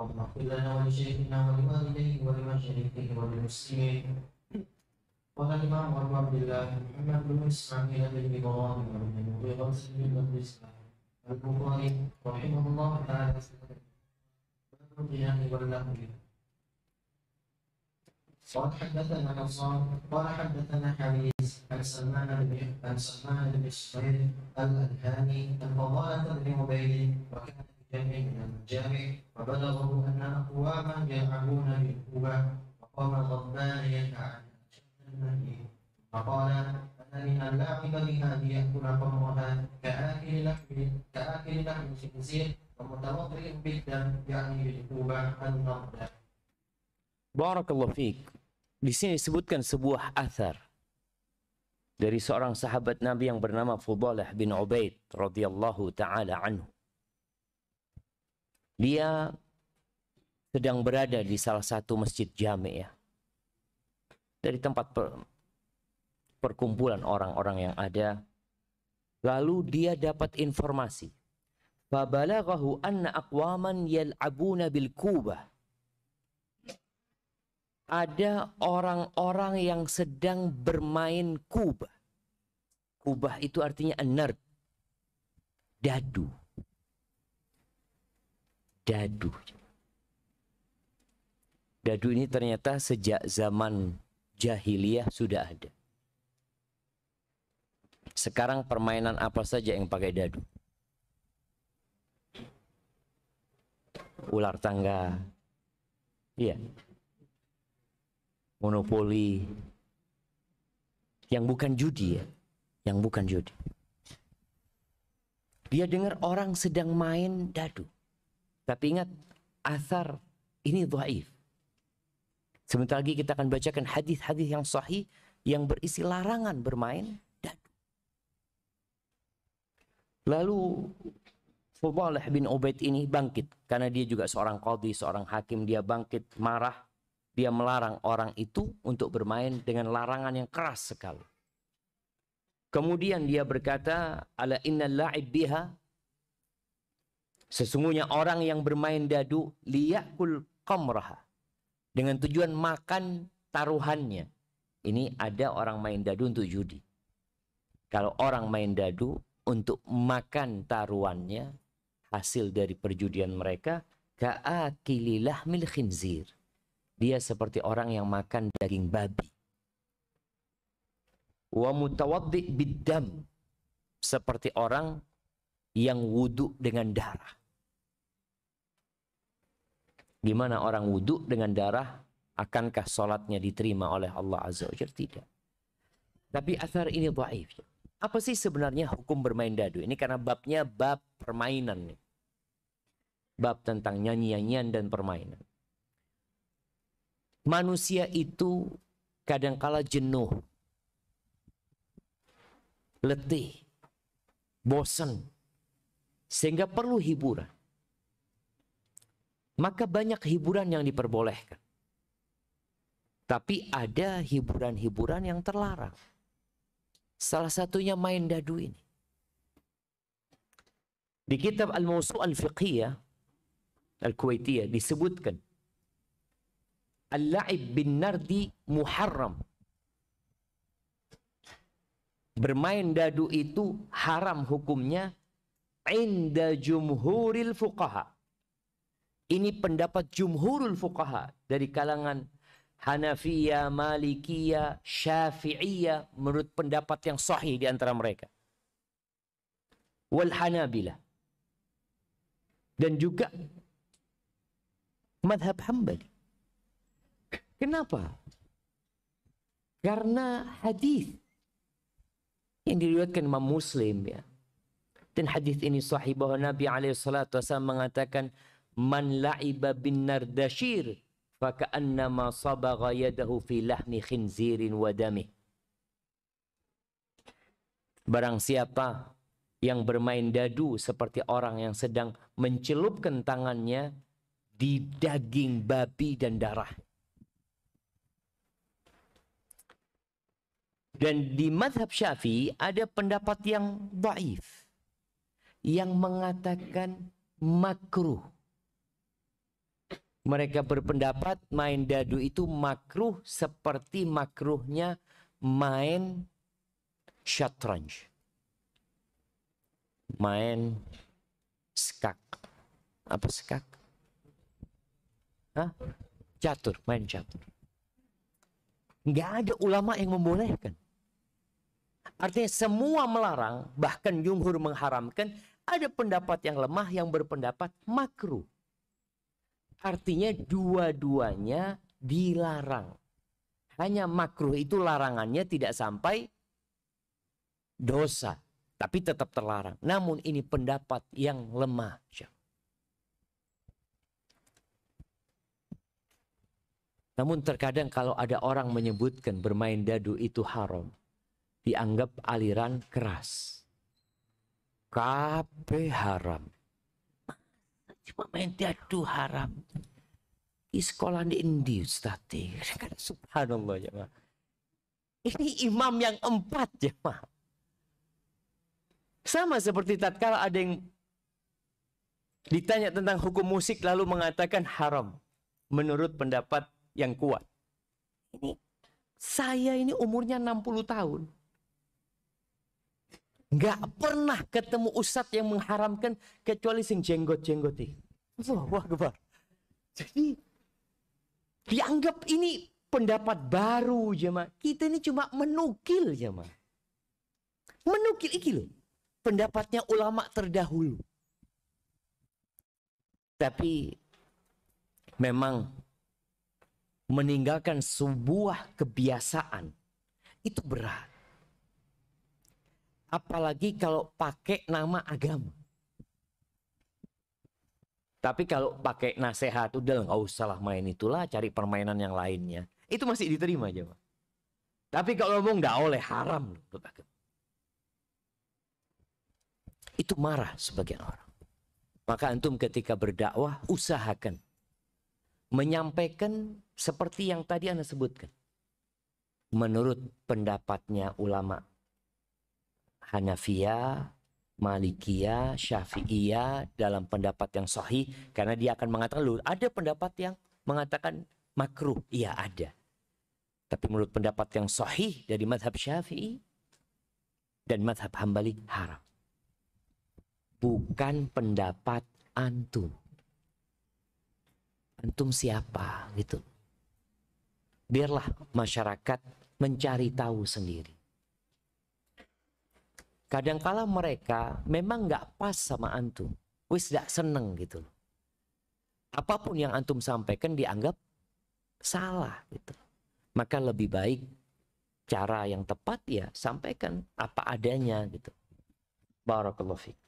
اللهم اغفر لنا ولشيخنا ولوالديه ولمن شهد به وللمسلمين قال الإمام أبو عبد الله محمد بن إسماعيل بن إبراهيم بن غوث بن الإسلام البخاري رحمه الله تعالى باب القيام والنهو قال حدثنا نصار قال حدثنا حريز عن سلمان بن عن سلمان بن الشهير الألهاني عن فضالة بن عبيد وكان جميعنا جميع فبلغه Barakallahu fiik. Di sini disebutkan sebuah athar dari seorang sahabat Nabi yang bernama Fudalah bin Ubaid radhiyallahu taala anhu. Dia sedang berada di salah satu masjid jame ya. Dari tempat per, perkumpulan orang-orang yang ada. Lalu dia dapat informasi. Fabalaghahu anna aqwaman yal'abuna bil kubah. Ada orang-orang yang sedang bermain kubah. Kubah itu artinya nerd. Dadu dadu. Dadu ini ternyata sejak zaman jahiliyah sudah ada. Sekarang permainan apa saja yang pakai dadu? Ular tangga. Iya. Monopoli. Yang bukan judi ya. Yang bukan judi. Dia dengar orang sedang main dadu. Tapi ingat, asar ini dhaif. Sebentar lagi kita akan bacakan hadis-hadis yang sahih yang berisi larangan bermain dadu. Lalu Fubalah bin Ubaid ini bangkit karena dia juga seorang qadhi, seorang hakim, dia bangkit marah, dia melarang orang itu untuk bermain dengan larangan yang keras sekali. Kemudian dia berkata, "Ala innal la'ib biha Sesungguhnya orang yang bermain dadu liyakul komraha. Dengan tujuan makan taruhannya. Ini ada orang main dadu untuk judi. Kalau orang main dadu untuk makan taruhannya, hasil dari perjudian mereka, ka'akililah mil khinzir. Dia seperti orang yang makan daging babi. Wa mutawaddi' biddam. Seperti orang yang wudhu dengan darah. Gimana orang wudhu dengan darah, akankah sholatnya diterima oleh Allah Azza wa Jalla? Tidak. Tapi asar ini baif. Apa sih sebenarnya hukum bermain dadu? Ini karena babnya bab permainan. Nih. Bab tentang nyanyi-nyanyian dan permainan. Manusia itu kadangkala jenuh, letih, bosan, sehingga perlu hiburan. Maka banyak hiburan yang diperbolehkan. Tapi ada hiburan-hiburan yang terlarang. Salah satunya main dadu ini. Di kitab Al-Mawsu' Al-Fiqhiyah Al-Kuwaitiyah disebutkan Al-la'ib bin nardi muharram. Bermain dadu itu haram hukumnya inda jumhuril fuqaha ini pendapat jumhurul fuqaha dari kalangan Hanafiyah, Malikiyah, Syafi'iyah menurut pendapat yang sahih di antara mereka. Wal Hanabila. Dan juga madhab Hambali. Kenapa? Karena hadis yang diriwayatkan Imam Muslim ya. Dan hadis ini sahih bahwa Nabi alaihi salatu wasallam mengatakan man la'iba bin nardashir faka'annama sabagha yadahu fi lahmi khinzirin wa Barang siapa yang bermain dadu seperti orang yang sedang mencelupkan tangannya di daging babi dan darah. Dan di madhab syafi'i ada pendapat yang baif. Yang mengatakan makruh. Mereka berpendapat main dadu itu makruh seperti makruhnya main shatranj. Main skak. Apa skak? Hah? Catur, main catur. Nggak ada ulama yang membolehkan. Artinya semua melarang, bahkan jumhur mengharamkan. Ada pendapat yang lemah yang berpendapat makruh. Artinya dua-duanya dilarang. Hanya makruh itu larangannya tidak sampai dosa, tapi tetap terlarang. Namun ini pendapat yang lemah. Namun terkadang kalau ada orang menyebutkan bermain dadu itu haram, dianggap aliran keras. Kape haram. Cuma main tiadu haram. di sekolah di Indi Ustaz. Subhanallah ya Ini imam yang empat ya, mah. Sama seperti tatkala ada yang ditanya tentang hukum musik lalu mengatakan haram menurut pendapat yang kuat. Ini saya ini umurnya 60 tahun. Nggak pernah ketemu ustadz yang mengharamkan kecuali sing jenggot-jenggoti. Wah, gue Jadi dianggap ini pendapat baru jemaah. Kita ini cuma menukil jemaah. Menukil iki loh. Pendapatnya ulama terdahulu. Tapi memang meninggalkan sebuah kebiasaan itu berat apalagi kalau pakai nama agama. Tapi kalau pakai nasihat, udah nggak usah lah main itulah, cari permainan yang lainnya. Itu masih diterima aja, Pak. Tapi kalau ngomong nggak oleh haram loh, Itu marah sebagian orang. Maka antum ketika berdakwah usahakan menyampaikan seperti yang tadi Anda sebutkan. Menurut pendapatnya ulama Hanafiya, Malikiyah, Syafi'iyah dalam pendapat yang sahih karena dia akan mengatakan lu ada pendapat yang mengatakan makruh, iya ada. Tapi menurut pendapat yang sahih dari madhab Syafi'i dan madhab Hambali haram. Bukan pendapat antum. Antum siapa gitu. Biarlah masyarakat mencari tahu sendiri kadangkala mereka memang nggak pas sama antum wis nggak seneng gitu apapun yang antum sampaikan dianggap salah gitu maka lebih baik cara yang tepat ya sampaikan apa adanya gitu barakallahu fiik